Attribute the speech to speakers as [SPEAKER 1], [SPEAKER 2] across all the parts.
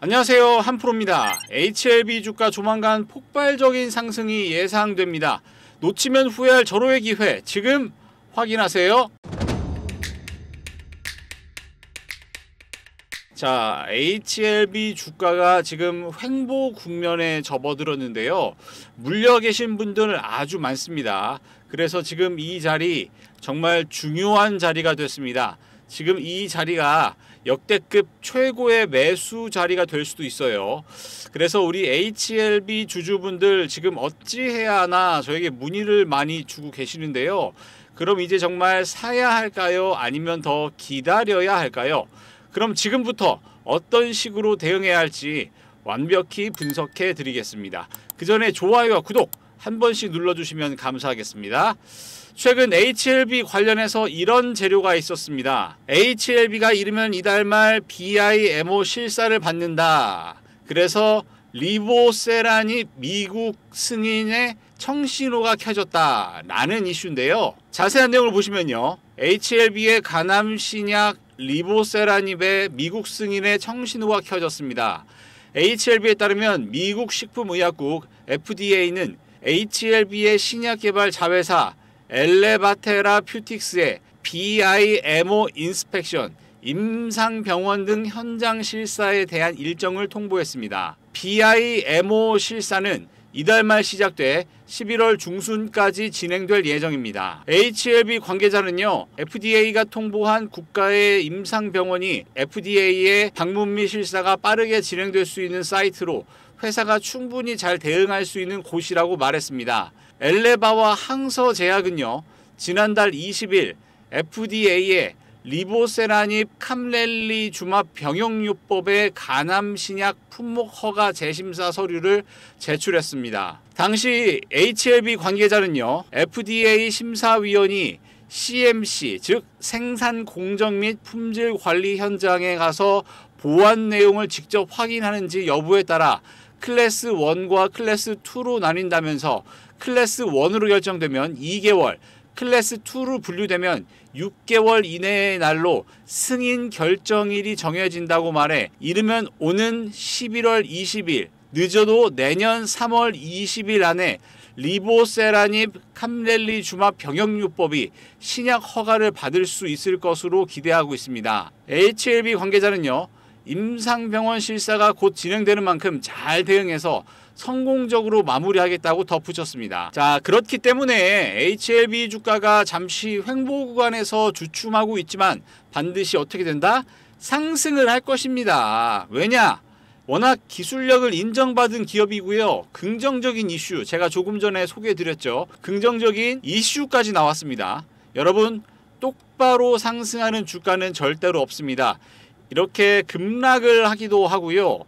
[SPEAKER 1] 안녕하세요 한프로입니다. HLB 주가 조만간 폭발적인 상승이 예상됩니다. 놓치면 후회할 절호의 기회 지금 확인하세요. 자, HLB 주가가 지금 횡보 국면에 접어들었는데요. 물려 계신 분들 아주 많습니다. 그래서 지금 이 자리 정말 중요한 자리가 됐습니다. 지금 이 자리가 역대급 최고의 매수 자리가 될 수도 있어요. 그래서 우리 HLB 주주분들 지금 어찌해야 하나 저에게 문의를 많이 주고 계시는데요. 그럼 이제 정말 사야 할까요? 아니면 더 기다려야 할까요? 그럼 지금부터 어떤 식으로 대응해야 할지 완벽히 분석해 드리겠습니다. 그 전에 좋아요와 구독 한 번씩 눌러주시면 감사하겠습니다. 최근 HLB 관련해서 이런 재료가 있었습니다. HLB가 이르면 이달 말 BIMO 실사를 받는다. 그래서 리보세란이 미국 승인의 청신호가 켜졌다. 라는 이슈인데요. 자세한 내용을 보시면요. HLB의 간암신약 리보세란입의 미국 승인의 청신호가 켜졌습니다. HLB에 따르면 미국 식품의약국 FDA는 HLB의 신약 개발 자회사 엘레바테라 퓨틱스의 BIMO 인스펙션, 임상병원 등 현장 실사에 대한 일정을 통보했습니다. BIMO 실사는 이달 말 시작돼 11월 중순까지 진행될 예정입니다. HLB 관계자는요, FDA가 통보한 국가의 임상병원이 FDA의 방문 및 실사가 빠르게 진행될 수 있는 사이트로 회사가 충분히 잘 대응할 수 있는 곳이라고 말했습니다. 엘레바와 항서제약은요. 지난달 20일 FDA의 리보세라닙 캄렐리 주합 병용요법의 간암신약 품목 허가 재심사 서류를 제출했습니다. 당시 HLB 관계자는요, FDA 심사위원이 CMC, 즉 생산 공정 및 품질 관리 현장에 가서 보안 내용을 직접 확인하는지 여부에 따라 클래스 1과 클래스 2로 나뉜다면서 클래스 1으로 결정되면 2개월, 클래스 2로 분류되면 6개월 이내의 날로 승인 결정일이 정해진다고 말해 이르면 오는 11월 20일, 늦어도 내년 3월 20일 안에 리보세라닙 캄렐리 주마병역요법이 신약 허가를 받을 수 있을 것으로 기대하고 있습니다. HLB 관계자는요. 임상병원 실사가 곧 진행되는 만큼 잘 대응해서 성공적으로 마무리하겠다고 덧붙였습니다. 자, 그렇기 때문에 HLB 주가가 잠시 횡보 구간에서 주춤하고 있지만 반드시 어떻게 된다? 상승을 할 것입니다. 왜냐? 워낙 기술력을 인정받은 기업이고요. 긍정적인 이슈, 제가 조금 전에 소개해드렸죠. 긍정적인 이슈까지 나왔습니다. 여러분, 똑바로 상승하는 주가는 절대로 없습니다. 이렇게 급락을 하기도 하고요.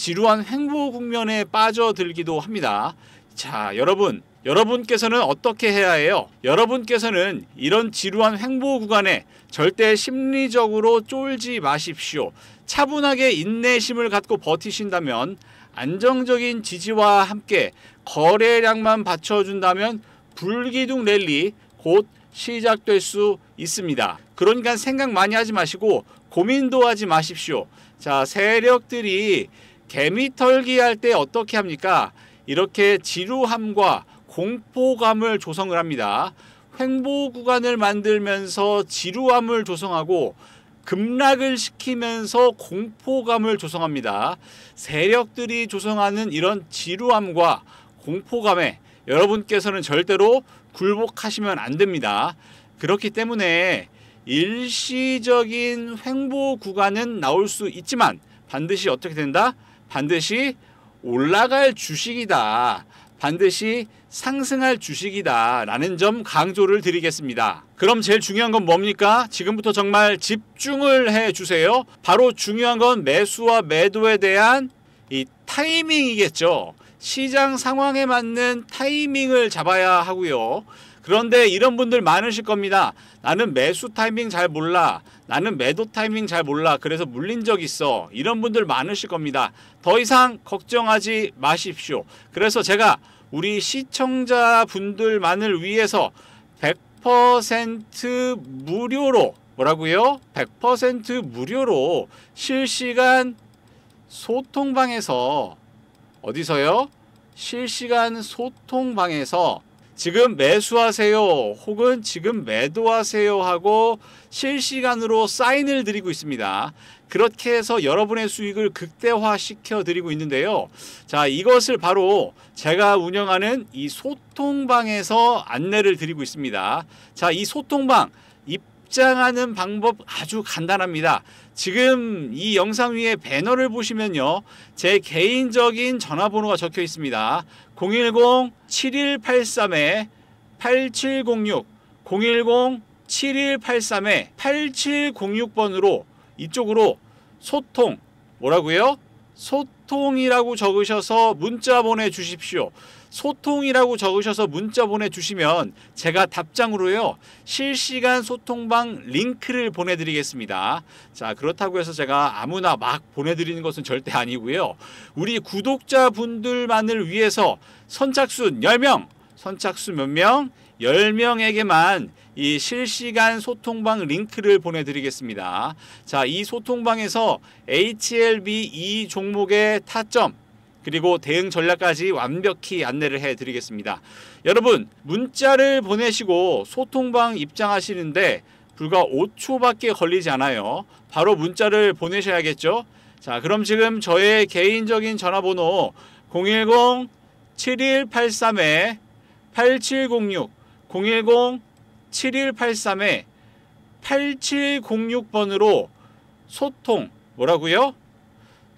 [SPEAKER 1] 지루한 횡보 국면에 빠져들기도 합니다. 자, 여러분, 여러분께서는 어떻게 해야 해요? 여러분께서는 이런 지루한 횡보 구간에 절대 심리적으로 쫄지 마십시오. 차분하게 인내심을 갖고 버티신다면 안정적인 지지와 함께 거래량만 받쳐준다면 불기둥 랠리 곧 시작될 수 있습니다. 그러니까 생각 많이 하지 마시고 고민도 하지 마십시오. 자, 세력들이 개미털기 할 때 어떻게 합니까? 이렇게 지루함과 공포감을 조성을 합니다. 횡보 구간을 만들면서 지루함을 조성하고 급락을 시키면서 공포감을 조성합니다. 세력들이 조성하는 이런 지루함과 공포감에 여러분께서는 절대로 굴복하시면 안 됩니다. 그렇기 때문에 일시적인 횡보 구간은 나올 수 있지만 반드시 어떻게 된다? 반드시 올라갈 주식이다. 반드시 상승할 주식이다. 라는 점 강조를 드리겠습니다. 그럼 제일 중요한 건 뭡니까? 지금부터 정말 집중을 해 주세요. 바로 중요한 건 매수와 매도에 대한 이 타이밍이겠죠. 시장 상황에 맞는 타이밍을 잡아야 하고요. 그런데 이런 분들 많으실 겁니다. 나는 매수 타이밍 잘 몰라. 나는 매도 타이밍 잘 몰라. 그래서 물린 적 있어. 이런 분들 많으실 겁니다. 더 이상 걱정하지 마십시오. 그래서 제가 우리 시청자분들만을 위해서 100% 무료로 뭐라고요? 100% 무료로 실시간 소통방에서 어디서요? 실시간 소통방에서 지금 매수하세요 혹은 지금 매도하세요 하고 실시간으로 사인을 드리고 있습니다. 그렇게 해서 여러분의 수익을 극대화시켜 드리고 있는데요. 자, 이것을 바로 제가 운영하는 이 소통방에서 안내를 드리고 있습니다. 자, 이 소통방 입장하는 방법 아주 간단합니다. 지금 이 영상 위에 배너를 보시면요. 제 개인적인 전화번호가 적혀 있습니다. 010-7183-8706 010-7183-8706번으로 이쪽으로 소통 뭐라고요? 소통이라고 적으셔서 문자 보내주십시오. 소통이라고 적으셔서 문자 보내주시면 제가 답장으로요 실시간 소통방 링크를 보내드리겠습니다. 자 그렇다고 해서 제가 아무나 막 보내드리는 것은 절대 아니고요. 우리 구독자분들만을 위해서 선착순 10명, 선착순 몇 명? 10명에게만 이 실시간 소통방 링크를 보내드리겠습니다. 자, 이 소통방에서 HLB 2 e 종목의 타점, 그리고 대응 전략까지 완벽히 안내를 해드리겠습니다. 여러분 문자를 보내시고 소통방 입장하시는데 불과 5초밖에 걸리지 않아요. 바로 문자를 보내셔야겠죠. 자 그럼 지금 저의 개인적인 전화번호 010-7183-8706 010-7183-8706번으로 소통 뭐라고요?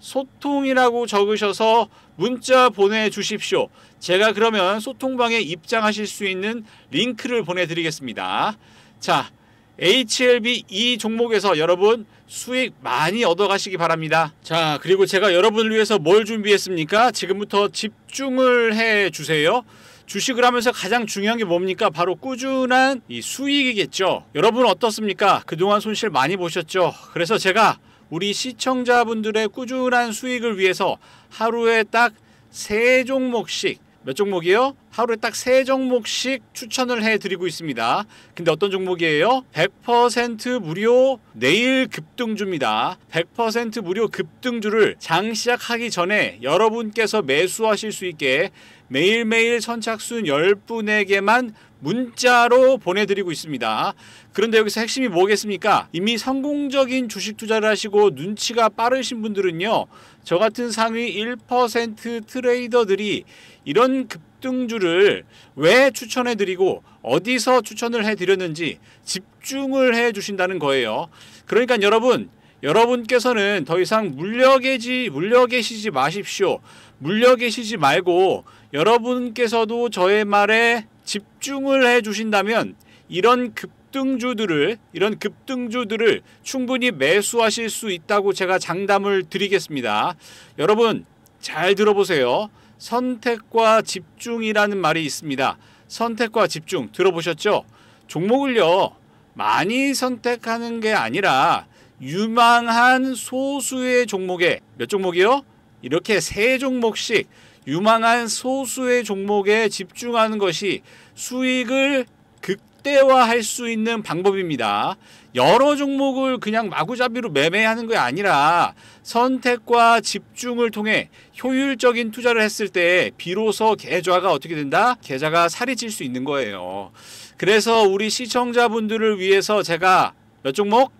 [SPEAKER 1] 소통이라고 적으셔서 문자 보내주십시오. 제가 그러면 소통방에 입장하실 수 있는 링크를 보내드리겠습니다. 자, HLB 이 종목에서 여러분 수익 많이 얻어가시기 바랍니다. 자, 그리고 제가 여러분을 위해서 뭘 준비했습니까? 지금부터 집중을 해주세요. 주식을 하면서 가장 중요한 게 뭡니까? 바로 꾸준한 이 수익이겠죠. 여러분 어떻습니까? 그동안 손실 많이 보셨죠? 그래서 제가 우리 시청자분들의 꾸준한 수익을 위해서 하루에 딱 세 종목씩 몇 종목이요? 하루에 딱 세 종목씩 추천을 해드리고 있습니다. 근데 어떤 종목이에요? 100% 무료 내일 급등주입니다. 100% 무료 급등주를 장 시작하기 전에 여러분께서 매수하실 수 있게 매일매일 선착순 10분에게만 문자로 보내드리고 있습니다. 그런데 여기서 핵심이 뭐겠습니까? 이미 성공적인 주식 투자를 하시고 눈치가 빠르신 분들은요. 저 같은 상위 1% 트레이더들이 이런 급등주를 왜 추천해드리고 어디서 추천을 해드렸는지 집중을 해주신다는 거예요. 그러니까 여러분 여러분께서는 더 이상 물려계지 물려계시지 마십시오. 물려계시지 말고 여러분께서도 저의 말에 집중을 해 주신다면 이런 급등주들을 이런 급등주들을 충분히 매수하실 수 있다고 제가 장담을 드리겠습니다. 여러분 잘 들어보세요. 선택과 집중이라는 말이 있습니다. 선택과 집중 들어보셨죠? 종목을요. 많이 선택하는 게 아니라 유망한 소수의 종목에 몇 종목이요? 이렇게 세 종목씩 유망한 소수의 종목에 집중하는 것이 수익을 극대화할 수 있는 방법입니다. 여러 종목을 그냥 마구잡이로 매매하는 게 아니라 선택과 집중을 통해 효율적인 투자를 했을 때 비로소 계좌가 어떻게 된다? 계좌가 살이 찔 수 있는 거예요. 그래서 우리 시청자분들을 위해서 제가 몇 종목?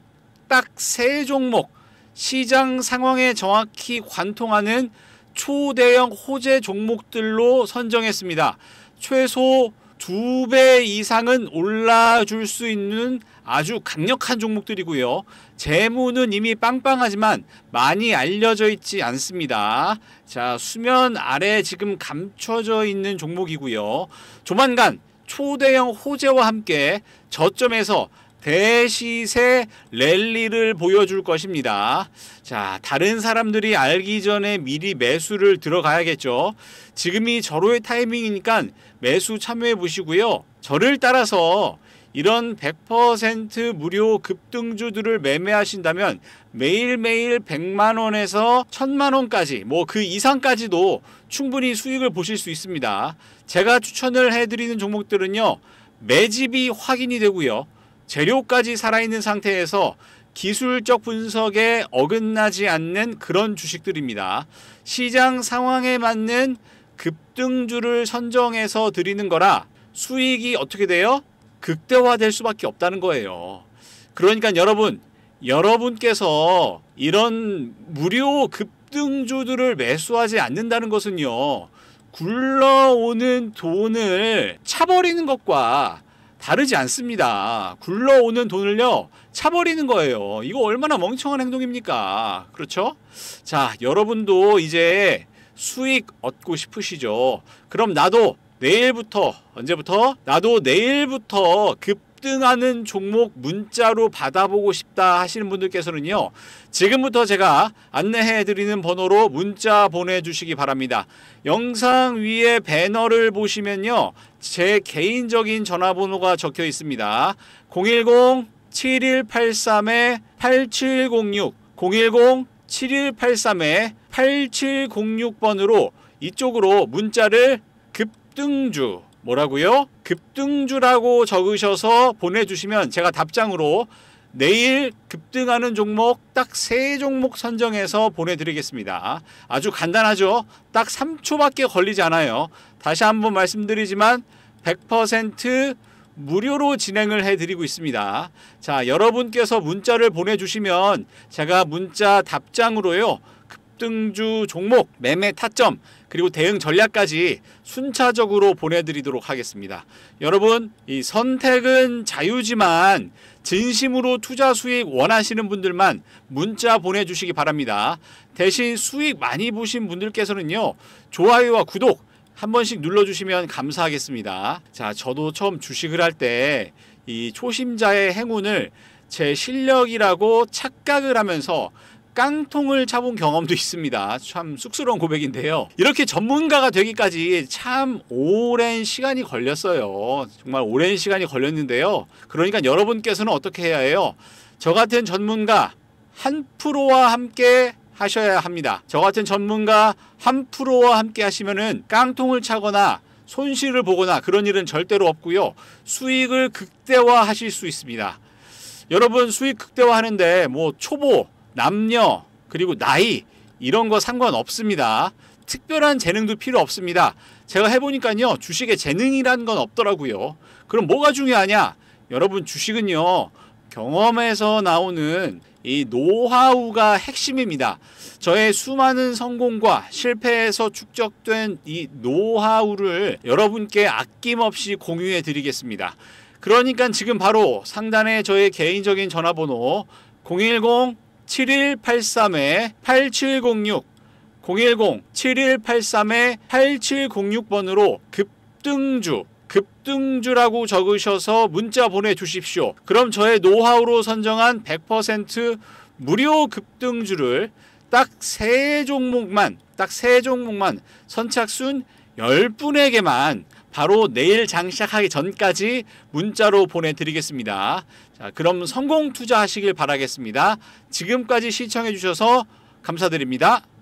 [SPEAKER 1] 딱세 종목 시장 상황에 정확히 관통하는 초대형 호재 종목들로 선정했습니다. 최소 두 배 이상은 올라줄 수 있는 아주 강력한 종목들이고요. 재무는 이미 빵빵하지만 많이 알려져 있지 않습니다. 자, 수면 아래 지금 감춰져 있는 종목이고요. 조만간 초대형 호재와 함께 저점에서 대시세 랠리를 보여줄 것입니다. 자, 다른 사람들이 알기 전에 미리 매수를 들어가야겠죠. 지금이 절호의 타이밍이니까 매수 참여해 보시고요. 저를 따라서 이런 100% 무료 급등주들을 매매하신다면 매일매일 100만원에서 1000만원까지 뭐 그 이상까지도 충분히 수익을 보실 수 있습니다. 제가 추천을 해드리는 종목들은요. 매집이 확인이 되고요. 재료까지 살아있는 상태에서 기술적 분석에 어긋나지 않는 그런 주식들입니다. 시장 상황에 맞는 급등주를 선정해서 드리는 거라 수익이 어떻게 돼요? 극대화될 수밖에 없다는 거예요. 그러니까 여러분, 여러분께서 이런 무료 급등주들을 매수하지 않는다는 것은요, 굴러오는 돈을 차버리는 것과 다르지 않습니다. 굴러오는 돈을요, 차버리는 거예요. 이거 얼마나 멍청한 행동입니까? 그렇죠? 자, 여러분도 이제 수익 얻고 싶으시죠? 그럼 나도 내일부터, 언제부터? 나도 내일부터 급 급등하는 종목 문자로 받아보고 싶다 하시는 분들께서는요. 지금부터 제가 안내해드리는 번호로 문자 보내주시기 바랍니다. 영상 위에 배너를 보시면요. 제 개인적인 전화번호가 적혀 있습니다. 010-7183-8706 010-7183-8706번으로 이쪽으로 문자를 급등주 뭐라고요? 급등주라고 적으셔서 보내주시면 제가 답장으로 내일 급등하는 종목 딱 세 종목 선정해서 보내드리겠습니다. 아주 간단하죠? 딱 3초밖에 걸리지 않아요. 다시 한번 말씀드리지만 100% 무료로 진행을 해드리고 있습니다. 자, 여러분께서 문자를 보내주시면 제가 문자 답장으로요. 급등주 종목 매매 타점 그리고 대응 전략까지 순차적으로 보내드리도록 하겠습니다. 여러분 이 선택은 자유지만 진심으로 투자 수익 원하시는 분들만 문자 보내주시기 바랍니다. 대신 수익 많이 보신 분들께서는요. 좋아요와 구독 한 번씩 눌러주시면 감사하겠습니다. 자, 저도 처음 주식을 할 때 이 초심자의 행운을 제 실력이라고 착각을 하면서 깡통을 차본 경험도 있습니다. 참 쑥스러운 고백인데요. 이렇게 전문가가 되기까지 참 오랜 시간이 걸렸어요. 정말 오랜 시간이 걸렸는데요. 그러니까 여러분께서는 어떻게 해야 해요? 저 같은 전문가 한 프로와 함께 하셔야 합니다. 저 같은 전문가 한 프로와 함께 하시면은 깡통을 차거나 손실을 보거나 그런 일은 절대로 없고요. 수익을 극대화하실 수 있습니다. 여러분 수익 극대화하는데 뭐 초보 남녀, 그리고 나이 이런 거 상관없습니다. 특별한 재능도 필요 없습니다. 제가 해보니까요. 주식에 재능이란 건 없더라고요. 그럼 뭐가 중요하냐? 여러분 주식은요. 경험에서 나오는 이 노하우가 핵심입니다. 저의 수많은 성공과 실패에서 축적된 이 노하우를 여러분께 아낌없이 공유해 드리겠습니다. 그러니까 지금 바로 상단에 저의 개인적인 전화번호 010 7183-8706 010-7183-8706번으로 급등주 급등주라고 적으셔서 문자 보내주십시오. 그럼 저의 노하우로 선정한 100% 무료 급등주를 딱 세 종목만 딱 세 종목만 선착순 10분에게만 바로 내일 장 시작하기 전까지 문자로 보내드리겠습니다. 자, 그럼 성공 투자하시길 바라겠습니다. 지금까지 시청해 주셔서 감사드립니다.